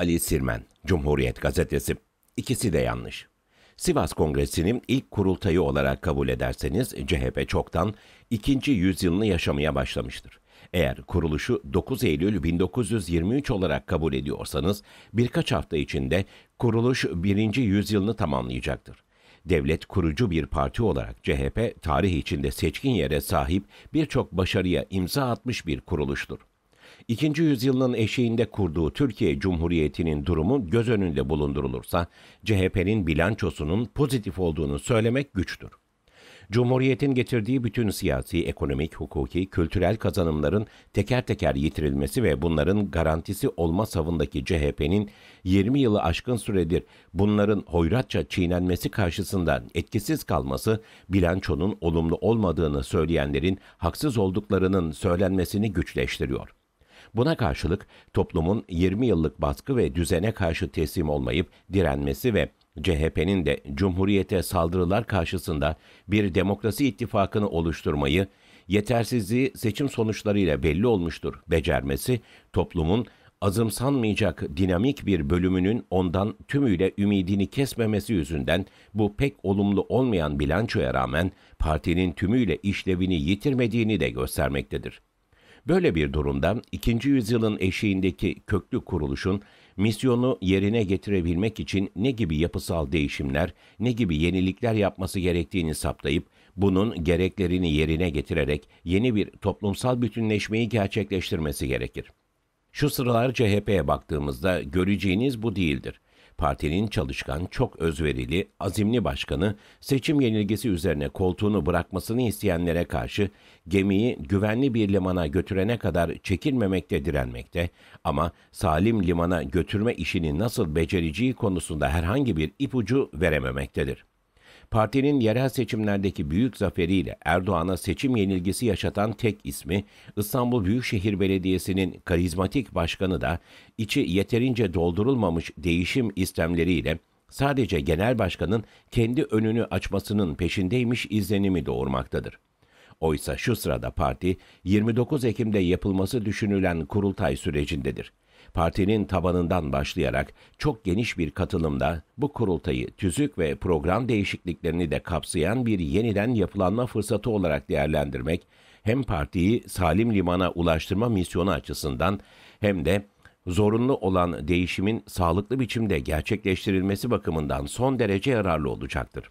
Ali Sirmen, Cumhuriyet Gazetesi. İkisi de yanlış. Sivas Kongresinin ilk kurultayı olarak kabul ederseniz CHP çoktan ikinci yüzyılını yaşamaya başlamıştır. Eğer kuruluşu 9 Eylül 1923 olarak kabul ediyorsanız birkaç hafta içinde kuruluş birinci yüzyılını tamamlayacaktır. Devlet kurucu bir parti olarak CHP tarih içinde seçkin yere sahip birçok başarıya imza atmış bir kuruluştur. 2. yüzyılın eşiğinde kurduğu Türkiye Cumhuriyeti'nin durumu göz önünde bulundurulursa CHP'nin bilançosunun pozitif olduğunu söylemek güçtür. Cumhuriyetin getirdiği bütün siyasi, ekonomik, hukuki, kültürel kazanımların teker teker yitirilmesi ve bunların garantisi olma savındaki CHP'nin 20 yılı aşkın süredir bunların hoyratça çiğnenmesi karşısında etkisiz kalması, bilançonun olumlu olmadığını söyleyenlerin haksız olduklarının söylenmesini güçleştiriyor. Buna karşılık toplumun 20 yıllık baskı ve düzene karşı teslim olmayıp direnmesi ve CHP'nin de Cumhuriyete saldırılar karşısında bir demokrasi ittifakını oluşturmayı, yetersizliği seçim sonuçlarıyla belli olmuştur becermesi, toplumun azımsanmayacak dinamik bir bölümünün ondan tümüyle ümidini kesmemesi yüzünden bu pek olumlu olmayan bilançoya rağmen partinin tümüyle işlevini yitirmediğini de göstermektedir. Böyle bir durumda 2. yüzyılın eşiğindeki köklü kuruluşun misyonu yerine getirebilmek için ne gibi yapısal değişimler, ne gibi yenilikler yapması gerektiğini saptayıp bunun gereklerini yerine getirerek yeni bir toplumsal bütünleşmeyi gerçekleştirmesi gerekir. Şu sıralar CHP'ye baktığımızda göreceğiniz bu değildir. Partinin çalışkan, çok özverili, azimli başkanı seçim yenilgisi üzerine koltuğunu bırakmasını isteyenlere karşı gemiyi güvenli bir limana götürene kadar çekilmemekte direnmekte ama salim limana götürme işini nasıl becereceği konusunda herhangi bir ipucu verememektedir. Partinin yerel seçimlerdeki büyük zaferiyle Erdoğan'a seçim yenilgisi yaşatan tek ismi İstanbul Büyükşehir Belediyesi'nin karizmatik başkanı da içi yeterince doldurulmamış değişim istemleriyle sadece genel başkanın kendi önünü açmasının peşindeymiş izlenimi doğurmaktadır. Oysa şu sırada parti 29 Ekim'de yapılması düşünülen kurultay sürecindedir. Partinin tabanından başlayarak çok geniş bir katılımda bu kurultayı tüzük ve program değişikliklerini de kapsayan bir yeniden yapılanma fırsatı olarak değerlendirmek hem partiyi salim limana ulaştırma misyonu açısından hem de zorunlu olan değişimin sağlıklı biçimde gerçekleştirilmesi bakımından son derece yararlı olacaktır.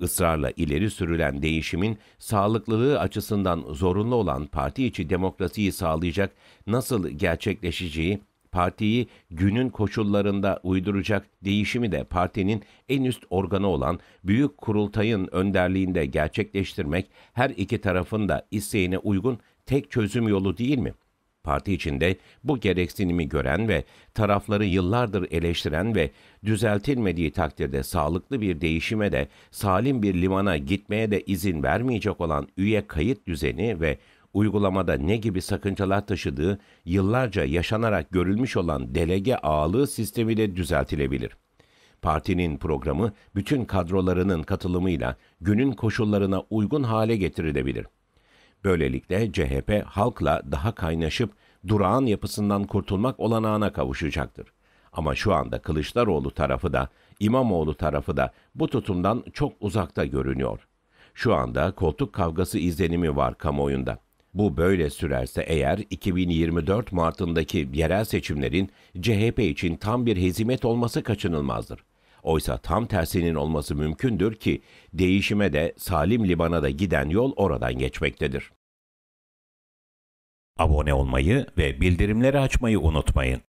Israrla ileri sürülen değişimin sağlıklılığı açısından zorunlu olan parti içi demokrasiyi sağlayacak nasıl gerçekleşeceği partiyi günün koşullarında uyduracak değişimi de partinin en üst organı olan Büyük Kurultay'ın önderliğinde gerçekleştirmek her iki tarafın da isteğine uygun tek çözüm yolu değil mi? Parti içinde bu gereksinimi gören ve tarafları yıllardır eleştiren ve düzeltilmediği takdirde sağlıklı bir değişime de salim bir limana gitmeye de izin vermeyecek olan üye kayıt düzeni ve uygulamada ne gibi sakıncalar taşıdığı yıllarca yaşanarak görülmüş olan delege ağalığı sistemiyle düzeltilebilir. Partinin programı bütün kadrolarının katılımıyla günün koşullarına uygun hale getirilebilir. Böylelikle CHP halkla daha kaynaşıp durağan yapısından kurtulmak olanağına kavuşacaktır. Ama şu anda Kılıçdaroğlu tarafı da İmamoğlu tarafı da bu tutumdan çok uzakta görünüyor. Şu anda koltuk kavgası izlenimi var kamuoyunda. Bu böyle sürerse eğer 2024 Mart'ındaki yerel seçimlerin CHP için tam bir hezimet olması kaçınılmazdır. Oysa tam tersinin olması mümkündür ki değişime de salim Libana da giden yol oradan geçmektedir. Abone olmayı ve bildirimleri açmayı unutmayın.